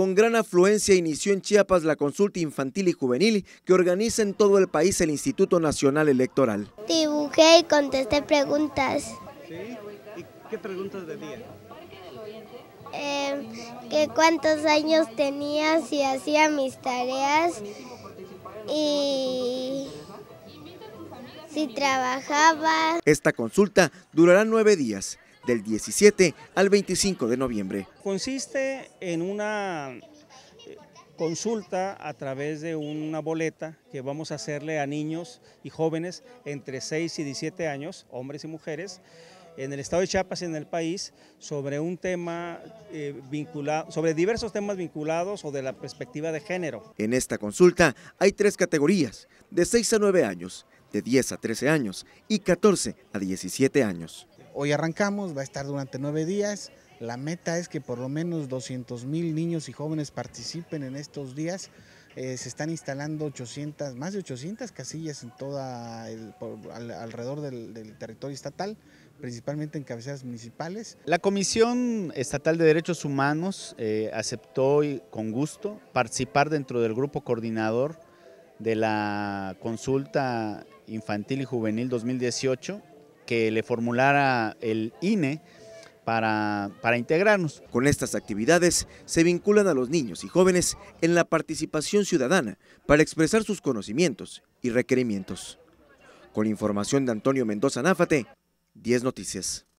Con gran afluencia inició en Chiapas la consulta infantil y juvenil que organiza en todo el país el Instituto Nacional Electoral. Dibujé y contesté preguntas. ¿Y qué preguntas de día? Eh, cuántos años tenía, si hacía mis tareas y si trabajaba. Esta consulta durará nueve días del 17 al 25 de noviembre. Consiste en una eh, consulta a través de una boleta que vamos a hacerle a niños y jóvenes entre 6 y 17 años, hombres y mujeres, en el estado de Chiapas y en el país, sobre un tema eh, vinculado, sobre diversos temas vinculados o de la perspectiva de género. En esta consulta hay tres categorías, de 6 a 9 años, de 10 a 13 años y 14 a 17 años. Hoy arrancamos, va a estar durante nueve días. La meta es que por lo menos 200 mil niños y jóvenes participen en estos días. Eh, se están instalando más de 800 casillas en toda el, alrededor del, territorio estatal, principalmente en cabeceras municipales. La Comisión Estatal de Derechos Humanos eh, aceptó hoy con gusto participar dentro del grupo coordinador de la consulta infantil y juvenil 2018 que le formulara el INE para, integrarnos. Con estas actividades se vinculan a los niños y jóvenes en la participación ciudadana para expresar sus conocimientos y requerimientos. Con información de Antonio Mendoza Náfate, 10 Noticias.